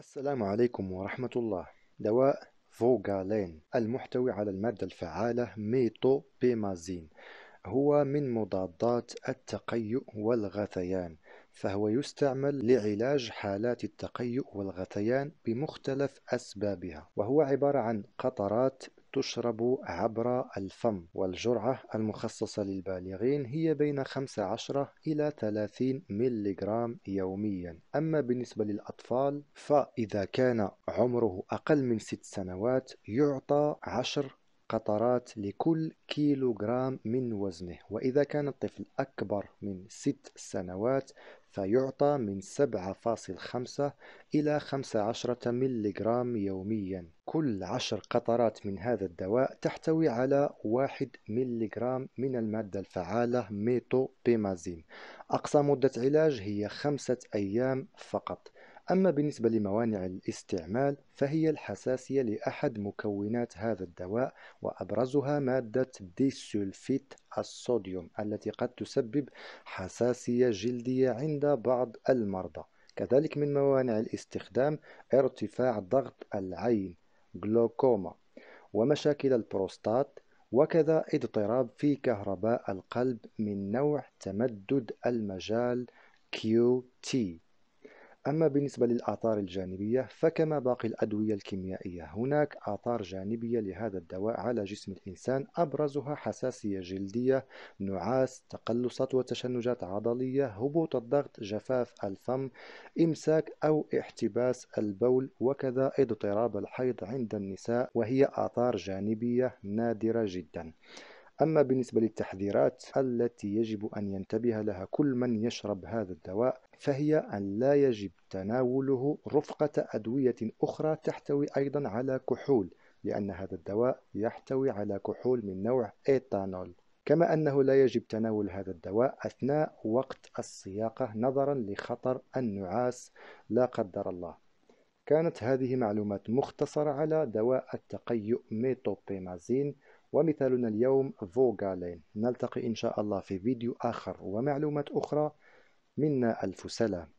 السلام عليكم ورحمة الله دواء فوغالين المحتوي على المادة الفعالة ميتوبيمازين هو من مضادات التقيؤ والغثيان فهو يستعمل لعلاج حالات التقيؤ والغثيان بمختلف أسبابها وهو عبارة عن قطرات تشرب عبر الفم والجرعة المخصصة للبالغين هي بين 15 إلى 30 ملغرام يوميا أما بالنسبة للأطفال فإذا كان عمره أقل من 6 سنوات يعطى 10 قطرات لكل كيلوغرام من وزنه وإذا كان الطفل أكبر من 6 سنوات فيعطى من 7.5 إلى 15 ملغرام يوميا كل 10 قطرات من هذا الدواء تحتوي على 1 ملغرام من المادة الفعالة ميتوبيمازين أقصى مدة علاج هي خمسة أيام فقط أما بالنسبة لموانع الاستعمال فهي الحساسية لأحد مكونات هذا الدواء وأبرزها مادة ديسولفيت الصوديوم التي قد تسبب حساسية جلدية عند بعض المرضى كذلك من موانع الاستخدام ارتفاع ضغط العين جلوكوما ومشاكل البروستات وكذا اضطراب في كهرباء القلب من نوع تمدد المجال QT أما بالنسبة للآثار الجانبية فكما باقي الأدوية الكيميائية هناك آثار جانبية لهذا الدواء على جسم الإنسان أبرزها حساسية جلدية، نعاس، تقلصات وتشنجات عضلية، هبوط الضغط، جفاف الفم، إمساك أو احتباس البول وكذا اضطراب الحيض عند النساء وهي آثار جانبية نادرة جدا. أما بالنسبة للتحذيرات التي يجب أن ينتبه لها كل من يشرب هذا الدواء فهي أن لا يجب تناوله رفقة أدوية أخرى تحتوي أيضا على كحول لأن هذا الدواء يحتوي على كحول من نوع إيتانول كما أنه لا يجب تناول هذا الدواء أثناء وقت السياقة نظرا لخطر النعاس لا قدر الله كانت هذه معلومات مختصرة على دواء التقيؤ ميتوبيمازين ومثالنا اليوم فوغالين نلتقي إن شاء الله في فيديو آخر ومعلومات أخرى منا ألف سلام